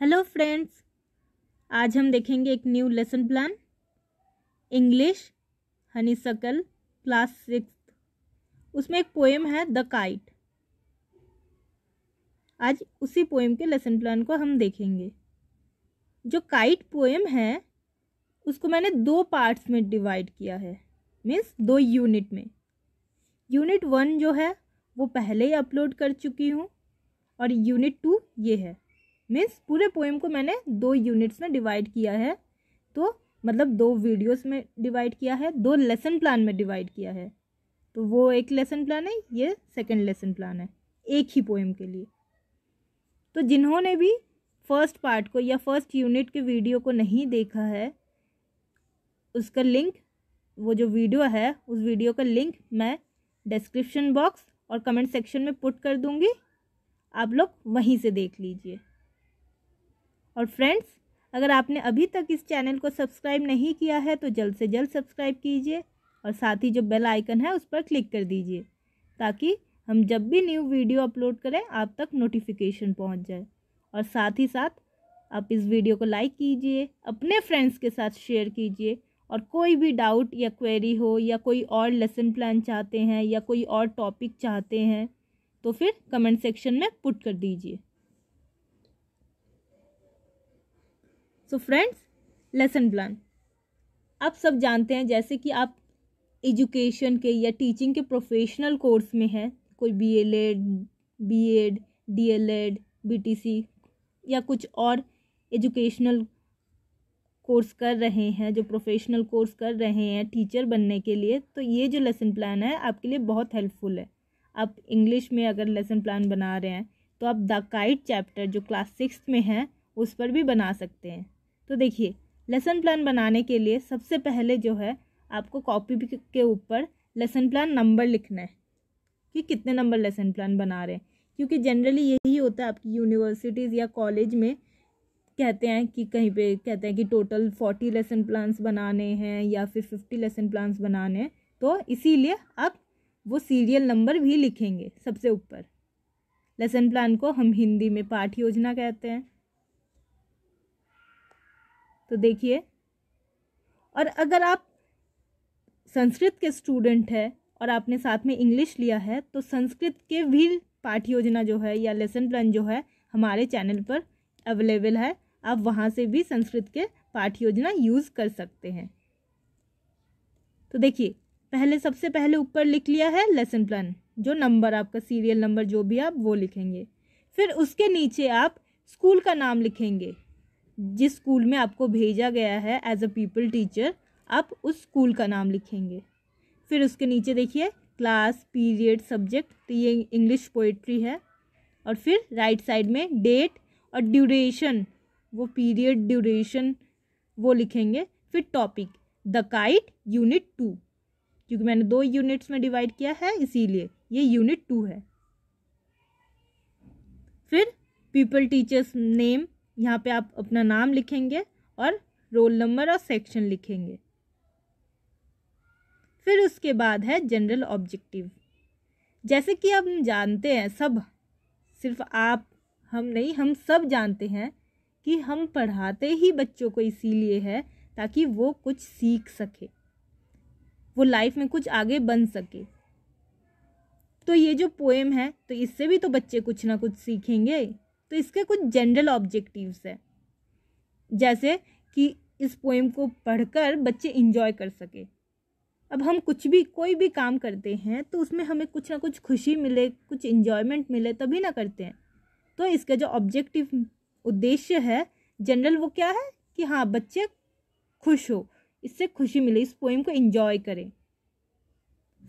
hello friends आज हम देखेंगे एक new lesson plan English Honeysuckle class six उसमें एक पोएम है द काइट आज उसी पोएम के लेसन प्लान को हम देखेंगे जो काइट पोएम है उसको मैंने दो पार्ट्स में डिवाइड किया है मीन्स दो यूनिट में यूनिट वन जो है वो पहले ही अपलोड कर चुकी हूँ और यूनिट टू ये है मीन्स पूरे पोएम को मैंने दो यूनिट्स में डिवाइड किया है तो मतलब दो वीडियोस में डिवाइड किया है दो लेसन प्लान में डिवाइड किया है तो वो एक लेसन प्लान है ये सेकंड लेसन प्लान है एक ही पोएम के लिए तो जिन्होंने भी फर्स्ट पार्ट को या फर्स्ट यूनिट के वीडियो को नहीं देखा है उसका लिंक वो जो वीडियो है उस वीडियो का लिंक मैं डिस्क्रिप्शन बॉक्स और कमेंट सेक्शन में पुट कर दूँगी आप लोग वहीं से देख लीजिए और फ्रेंड्स अगर आपने अभी तक इस चैनल को सब्सक्राइब नहीं किया है तो जल्द से जल्द सब्सक्राइब कीजिए और साथ ही जो बेल आइकन है उस पर क्लिक कर दीजिए ताकि हम जब भी न्यू वीडियो अपलोड करें आप तक नोटिफिकेशन पहुंच जाए और साथ ही साथ आप इस वीडियो को लाइक कीजिए अपने फ्रेंड्स के साथ शेयर कीजिए और कोई भी डाउट या क्वेरी हो या कोई और लेसन प्लान चाहते हैं या कोई और टॉपिक चाहते हैं तो फिर कमेंट सेक्शन में पुट कर दीजिए सो फ्रेंड्स लेसन प्लान आप सब जानते हैं जैसे कि आप एजुकेशन के या टीचिंग के प्रोफेशनल कोर्स में हैं कोई B El Ed B Ed D El Ed B T C या कुछ और एजुकेशनल कोर्स कर रहे हैं जो प्रोफेशनल कोर्स कर रहे हैं टीचर बनने के लिए तो ये जो लेसन प्लान है आपके लिए बहुत हेल्पफुल है आप इंग्लिश में अगर लेसन प्लान बना रहे हैं तो आप द काइट चैप्टर जो क्लास सिक्स में है उस पर भी बना सकते हैं तो देखिए लेसन प्लान बनाने के लिए सबसे पहले जो है आपको कॉपी के ऊपर लेसन प्लान नंबर लिखना है कि कितने नंबर लेसन प्लान बना रहे हैं क्योंकि जनरली यही होता है आपकी यूनिवर्सिटीज़ या कॉलेज में कहते हैं कि कहीं पे कहते हैं कि टोटल फोर्टी लेसन प्लान्स बनाने हैं या फिर फिफ्टी लेसन प्लान्स बनाने हैं तो इसीलिए आप वो सीरियल नंबर भी लिखेंगे सबसे ऊपर लेसन प्लान को हम हिंदी में पाठ योजना कहते हैं तो देखिए और अगर आप संस्कृत के स्टूडेंट हैं और आपने साथ में इंग्लिश लिया है तो संस्कृत के भी पाठ योजना जो है या लेसन प्लान जो है हमारे चैनल पर अवेलेबल है आप वहाँ से भी संस्कृत के पाठ योजना यूज़ कर सकते हैं तो देखिए पहले सबसे पहले ऊपर लिख लिया है लेसन प्लान जो नंबर आपका सीरियल नंबर जो भी आप वो लिखेंगे फिर उसके नीचे आप स्कूल का नाम लिखेंगे जिस स्कूल में आपको भेजा गया है एज अ पीपल टीचर आप उस स्कूल का नाम लिखेंगे फिर उसके नीचे देखिए क्लास पीरियड सब्जेक्ट तो ये इंग्लिश पोइट्री है और फिर राइट साइड में डेट और ड्यूरेशन वो पीरियड ड्यूरेशन वो लिखेंगे फिर topic the kite unit two क्योंकि मैंने दो यूनिट्स में डिवाइड किया है इसीलिए ये यूनिट टू है फिर पीपल टीचर्स नेम यहाँ पे आप अपना नाम लिखेंगे और रोल नंबर और सेक्शन लिखेंगे फिर उसके बाद है जनरल ऑब्जेक्टिव जैसे कि हम जानते हैं सब सिर्फ आप हम नहीं हम सब जानते हैं कि हम पढ़ाते ही बच्चों को इसीलिए है ताकि वो कुछ सीख सके वो लाइफ में कुछ आगे बन सके तो ये जो पोएम है तो इससे भी तो बच्चे कुछ ना कुछ सीखेंगे तो इसके कुछ जनरल ऑब्जेक्टिव्स हैं जैसे कि इस पोएम को पढ़कर बच्चे इंजॉय कर सके अब हम कुछ भी कोई भी काम करते हैं तो उसमें हमें कुछ ना कुछ खुशी मिले कुछ इन्जॉयमेंट मिले तभी ना करते हैं तो इसका जो ऑब्जेक्टिव उद्देश्य है जनरल वो क्या है कि हाँ बच्चे खुश हो इससे खुशी मिले इस पोएम को इन्जॉय करें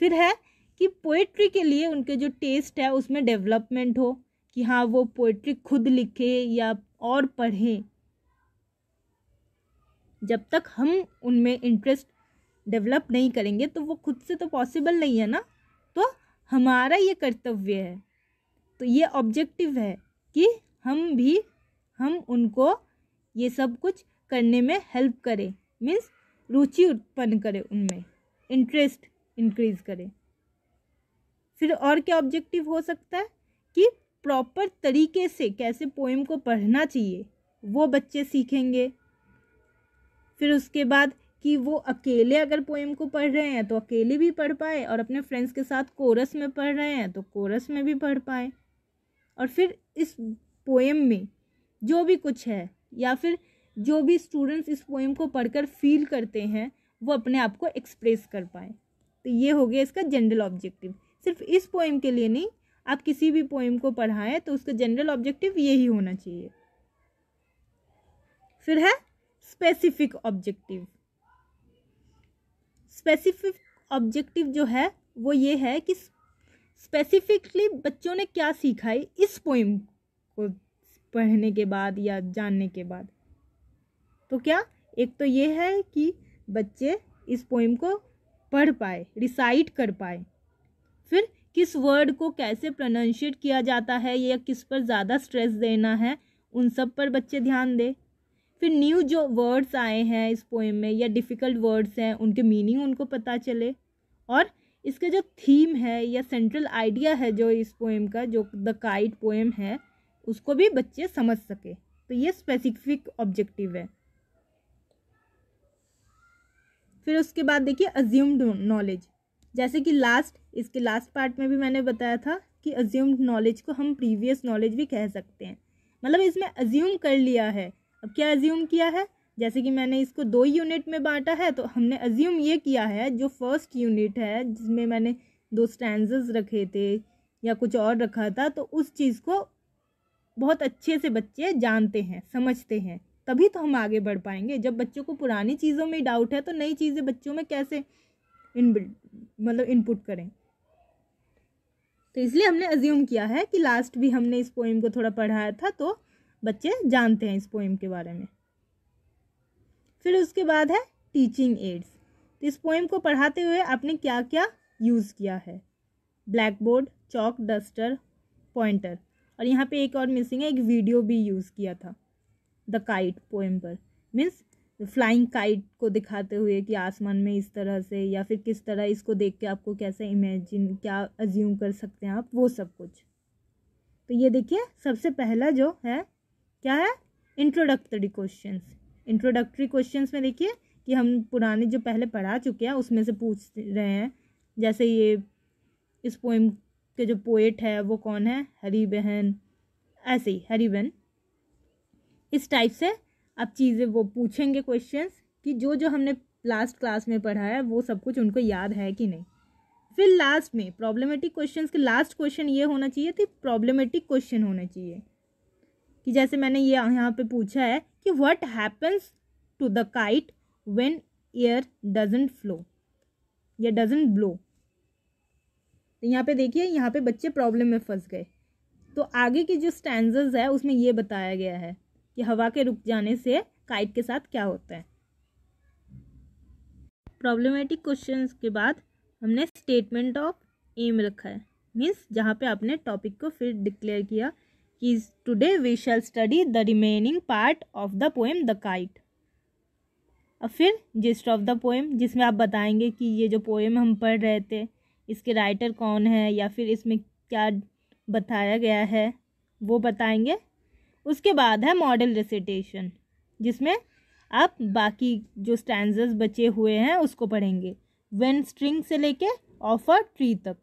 फिर है कि पोएट्री के लिए उनके जो टेस्ट है उसमें डेवलपमेंट हो कि हाँ वो पोइट्री खुद लिखे या और पढ़ें जब तक हम उनमें इंटरेस्ट डेवलप नहीं करेंगे तो वो खुद से तो पॉसिबल नहीं है ना तो हमारा ये कर्तव्य है तो ये ऑब्जेक्टिव है कि हम भी हम उनको ये सब कुछ करने में हेल्प करें मीन्स रुचि उत्पन्न करें उनमें इंटरेस्ट इंक्रीज करें फिर और क्या ऑब्जेक्टिव हो सकता है कि प्रॉपर तरीके से कैसे पोएम को पढ़ना चाहिए वो बच्चे सीखेंगे फिर उसके बाद कि वो अकेले अगर पोएम को पढ़ रहे हैं तो अकेले भी पढ़ पाए और अपने फ्रेंड्स के साथ कोरस में पढ़ रहे हैं तो कोरस में भी पढ़ पाए और फिर इस पोएम में जो भी कुछ है या फिर जो भी स्टूडेंट्स इस पोएम को पढ़कर फील करते हैं वो अपने आप को एक्सप्रेस कर पाए तो ये हो गया इसका जनरल ऑब्जेक्टिव सिर्फ इस पोएम के लिए नहीं आप किसी भी पोइम को पढ़ाएं तो उसका जनरल ऑब्जेक्टिव यही होना चाहिए फिर है स्पेसिफिक ऑब्जेक्टिव स्पेसिफिक ऑब्जेक्टिव जो है वो ये है कि स्पेसिफिकली बच्चों ने क्या सीखा है इस पोइम को पढ़ने के बाद या जानने के बाद तो क्या एक तो ये है कि बच्चे इस पोइम को पढ़ पाए रिसाइट कर पाए फिर किस वर्ड को कैसे प्रोनाउंशिएट किया जाता है या किस पर ज़्यादा स्ट्रेस देना है उन सब पर बच्चे ध्यान दें फिर न्यू जो वर्ड्स आए हैं इस पोएम में या डिफ़िकल्ट वर्ड्स हैं उनके मीनिंग उनको पता चले और इसका जो थीम है या सेंट्रल आइडिया है जो इस पोएम का जो द काइट पोएम है उसको भी बच्चे समझ सके तो ये स्पेसिफिक ऑब्जेक्टिव है फिर उसके बाद देखिए अज्यूम्ड नॉलेज जैसे कि लास्ट इसके लास्ट पार्ट में भी मैंने बताया था कि अज्यूम्ड नॉलेज को हम प्रीवियस नॉलेज भी कह सकते हैं मतलब इसमें अज्यूम कर लिया है अब क्या अज्यूम किया है जैसे कि मैंने इसको दो यूनिट में बांटा है तो हमने अज्यूम ये किया है जो फर्स्ट यूनिट है जिसमें मैंने दो स्टैंड रखे थे या कुछ और रखा था तो उस चीज़ को बहुत अच्छे से बच्चे जानते हैं समझते हैं तभी तो हम आगे बढ़ पाएंगे जब बच्चों को पुरानी चीज़ों में डाउट है तो नई चीज़ें बच्चों में कैसे इन मतलब इनपुट करें तो इसलिए हमने अज्यूम किया है कि लास्ट भी हमने इस पोइम को थोड़ा पढ़ाया था तो बच्चे जानते हैं इस पोइम के बारे में फिर उसके बाद है टीचिंग एड्स तो इस पोइम को पढ़ाते हुए आपने क्या क्या यूज़ किया है black board chalk duster pointer और यहाँ पे एक और मिसिंग है एक वीडियो भी यूज़ किया था द काइट पोएम पर मीन्स फ्लाइंग काइट को दिखाते हुए कि आसमान में इस तरह से या फिर किस तरह इसको देख के आपको कैसे इमेजिन क्या अज्यूम कर सकते हैं आप वो सब कुछ तो ये देखिए सबसे पहला जो है क्या है इंट्रोडक्टरी क्वेश्चन इंट्रोडक्टरी क्वेश्चन में देखिए कि हम पुराने जो पहले पढ़ा चुके हैं उसमें से पूछ रहे हैं जैसे ये इस पोइम के जो पोएट है वो कौन है हरी बहन ऐसे ही हरी बहन इस टाइप से अब चीज़ें वो पूछेंगे क्वेश्चंस कि जो जो हमने लास्ट क्लास में पढ़ा है वो सब कुछ उनको याद है कि नहीं फिर लास्ट में प्रॉब्लमेटिक क्वेश्चंस के लास्ट क्वेश्चन ये होना चाहिए कि प्रॉब्लमेटिक क्वेश्चन होना चाहिए कि जैसे मैंने ये यहाँ पे पूछा है कि what happens to the kite when air doesn't flow या डजेंट ब्लो तो यहाँ पे देखिए यहाँ पे बच्चे प्रॉब्लम में फंस गए तो आगे के जो स्टैंडर्स है उसमें ये बताया गया है कि हवा के रुक जाने से काइट के साथ क्या होता है प्रॉब्लमेटिक क्वेश्चन के बाद हमने स्टेटमेंट ऑफ एम रखा है मीन्स जहाँ पे आपने टॉपिक को फिर डिक्लेयर किया कि today we shall study the remaining part of the poem the kite अब फिर जिस्ट ऑफ द पोएम जिसमें आप बताएंगे कि ये जो पोएम हम पढ़ रहे थे इसके राइटर कौन है या फिर इसमें क्या बताया गया है वो बताएंगे उसके बाद है मॉडल रेसिटेशन जिसमें आप बाकी जो स्टैंडर्स बचे हुए हैं उसको पढ़ेंगे वेन स्ट्रिंग से लेके ऑफ अ ट्री तक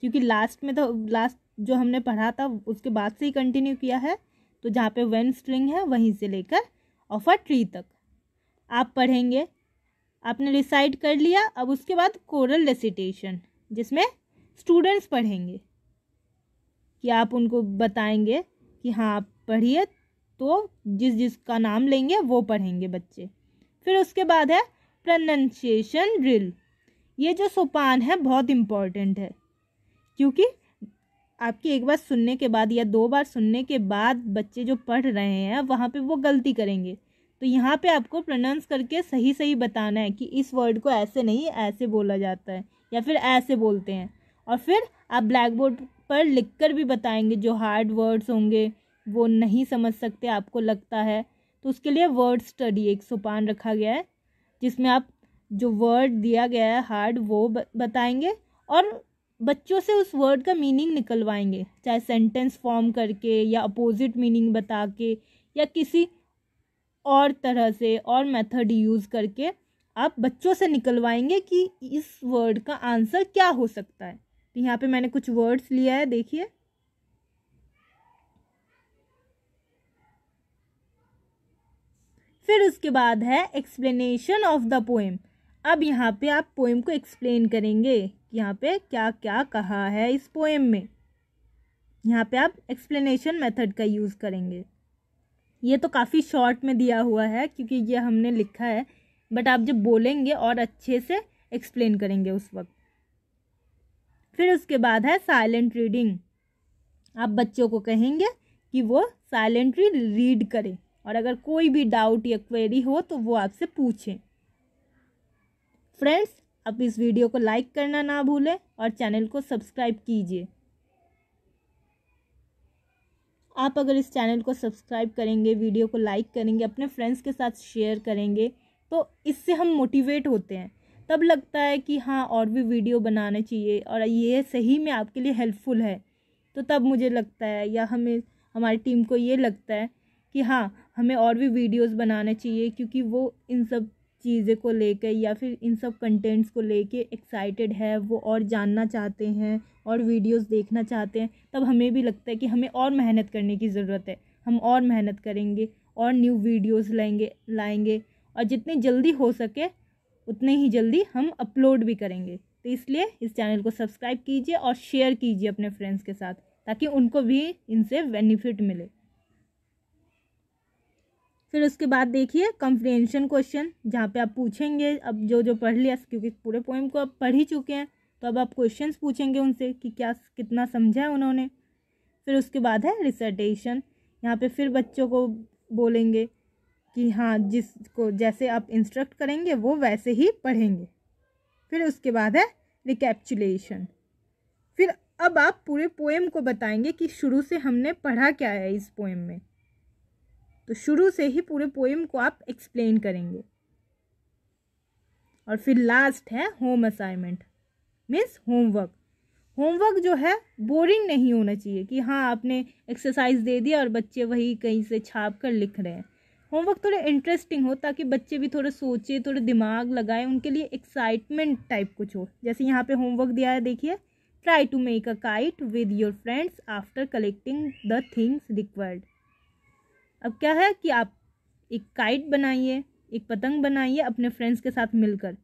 क्योंकि लास्ट में तो लास्ट जो हमने पढ़ा था उसके बाद से ही कंटिन्यू किया है तो जहाँ पे वेन स्ट्रिंग है वहीं से लेकर ऑफ ट्री तक आप पढ़ेंगे आपने रिसाइड कर लिया अब उसके बाद कोरल रेसिटेशन जिसमें स्टूडेंट्स पढ़ेंगे कि आप उनको बताएंगे कि हाँ आप पढ़िए तो जिस जिसका नाम लेंगे वो पढ़ेंगे बच्चे फिर उसके बाद है प्रनंसिएशन ड्रिल ये जो सोपान है बहुत इम्पॉर्टेंट है क्योंकि आपकी एक बार सुनने के बाद या दो बार सुनने के बाद बच्चे जो पढ़ रहे हैं वहाँ पे वो गलती करेंगे तो यहाँ पे आपको प्रनाउंस करके सही सही बताना है कि इस वर्ड को ऐसे नहीं ऐसे बोला जाता है या फिर ऐसे बोलते हैं और फिर आप ब्लैक बोर्ड पर लिख कर भी बताएंगे जो हार्ड वर्ड्स होंगे वो नहीं समझ सकते आपको लगता है तो उसके लिए वर्ड स्टडी एक सोपान रखा गया है जिसमें आप जो वर्ड दिया गया है हार्ड वो बताएंगे और बच्चों से उस वर्ड का मीनिंग निकलवाएंगे चाहे सेंटेंस फॉर्म करके या अपोजिट मीनिंग बता के या किसी और तरह से और मेथड यूज़ करके आप बच्चों से निकलवाएंगे कि इस वर्ड का आंसर क्या हो सकता है तो यहाँ पे मैंने कुछ वर्ड्स लिया है देखिए फिर उसके बाद है एक्सप्लेनेशन ऑफ द पोएम अब यहाँ पे आप पोएम को एक्सप्लेन करेंगे यहाँ पे क्या क्या कहा है इस पोएम में यहाँ पे आप एक्सप्लेनेशन मेथड का यूज़ करेंगे ये तो काफ़ी शॉर्ट में दिया हुआ है क्योंकि ये हमने लिखा है बट आप जब बोलेंगे और अच्छे से एक्सप्लेन करेंगे उस वक्त फिर उसके बाद है साइलेंट रीडिंग आप बच्चों को कहेंगे कि वो साइलेंटली रीड करें और अगर कोई भी डाउट या क्वेरी हो तो वो आपसे पूछें फ्रेंड्स आप इस वीडियो को लाइक करना ना भूलें और चैनल को सब्सक्राइब कीजिए आप अगर इस चैनल को सब्सक्राइब करेंगे वीडियो को लाइक करेंगे अपने फ्रेंड्स के साथ शेयर करेंगे तो इससे हम मोटिवेट होते हैं तब लगता है कि हाँ और भी वीडियो बनाने चाहिए और ये सही में आपके लिए हेल्पफुल है तो तब मुझे लगता है या हमें हमारी टीम को ये लगता है कि हाँ हमें और भी वीडियोस बनाने चाहिए क्योंकि वो इन सब चीज़ें को लेकर या फिर इन सब कंटेंट्स को लेके एक्साइटेड है वो और जानना चाहते हैं और वीडियोस देखना चाहते हैं तब हमें भी लगता है कि हमें और मेहनत करने की ज़रूरत है हम और मेहनत करेंगे और न्यू वीडियोस लाएंगे लाएंगे और जितनी जल्दी हो सके उतने ही जल्दी हम अपलोड भी करेंगे तो इसलिए इस चैनल को सब्सक्राइब कीजिए और शेयर कीजिए अपने फ्रेंड्स के साथ ताकि उनको भी इनसे बेनिफिट मिले फिर उसके बाद देखिए कंप्रीहेंशन क्वेश्चन जहाँ पे आप पूछेंगे अब जो जो पढ़ लिया क्योंकि पूरे पोइम को आप पढ़ ही चुके हैं तो अब आप क्वेश्चंस पूछेंगे उनसे कि क्या कितना समझा है उन्होंने फिर उसके बाद है रिसर्टेशन यहाँ पे फिर बच्चों को बोलेंगे कि हाँ जिसको जैसे आप इंस्ट्रक्ट करेंगे वो वैसे ही पढ़ेंगे फिर उसके बाद है रिकैप्चुलेशन फिर अब आप पूरे पोएम को बताएंगे कि शुरू से हमने पढ़ा क्या है इस पोएम में तो शुरू से ही पूरे पोएम को आप एक्सप्लेन करेंगे और फिर लास्ट है home assignment means homework homework जो है बोरिंग नहीं होना चाहिए कि हाँ आपने एक्सरसाइज दे दिया और बच्चे वही कहीं से छाप कर लिख रहे हैं होमवर्क थोड़े इंटरेस्टिंग हो ताकि बच्चे भी थोड़े सोचे थोड़े दिमाग लगाएं उनके लिए एक्साइटमेंट टाइप कुछ हो जैसे यहाँ पे होमवर्क दिया है देखिए try to make a kite with your friends after collecting the things required अब क्या है कि आप एक काइट बनाइए एक पतंग बनाइए अपने फ्रेंड्स के साथ मिलकर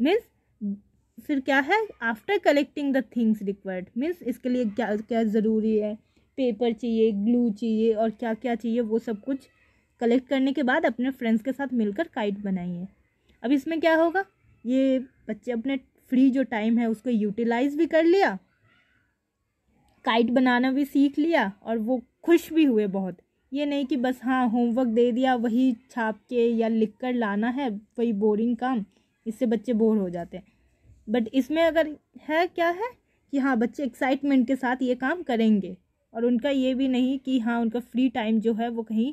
मीन्स फिर क्या है after collecting the things required means इसके लिए क्या क्या ज़रूरी है पेपर चाहिए ग्लू चाहिए और क्या क्या चाहिए वो सब कुछ कलेक्ट करने के बाद अपने फ्रेंड्स के साथ मिलकर काइट बनाइए अब इसमें क्या होगा ये बच्चे अपने फ्री जो टाइम है उसको यूटिलाइज भी कर लिया काइट बनाना भी सीख लिया और वो खुश भी हुए बहुत ये नहीं कि बस हाँ होमवर्क दे दिया वही छाप के या लिख कर लाना है वही बोरिंग काम इससे बच्चे बोर हो जाते हैं बट इसमें अगर है क्या है कि हाँ बच्चे एक्साइटमेंट के साथ ये काम करेंगे और उनका ये भी नहीं कि हाँ उनका फ्री टाइम जो है वो कहीं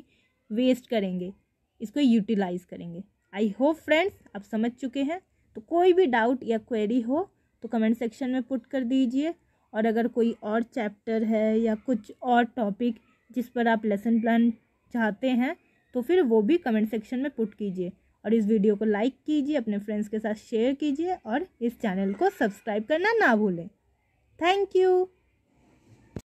वेस्ट करेंगे इसको यूटिलाइज करेंगे आई होप फ्रेंड्स आप समझ चुके हैं तो कोई भी डाउट या क्वेरी हो तो कमेंट सेक्शन में पुट कर दीजिए और अगर कोई और चैप्टर है या कुछ और टॉपिक जिस पर आप लेसन प्लान चाहते हैं तो फिर वो भी कमेंट सेक्शन में पुट कीजिए और इस वीडियो को लाइक कीजिए अपने फ्रेंड्स के साथ शेयर कीजिए और इस चैनल को सब्सक्राइब करना ना भूलें थैंक यू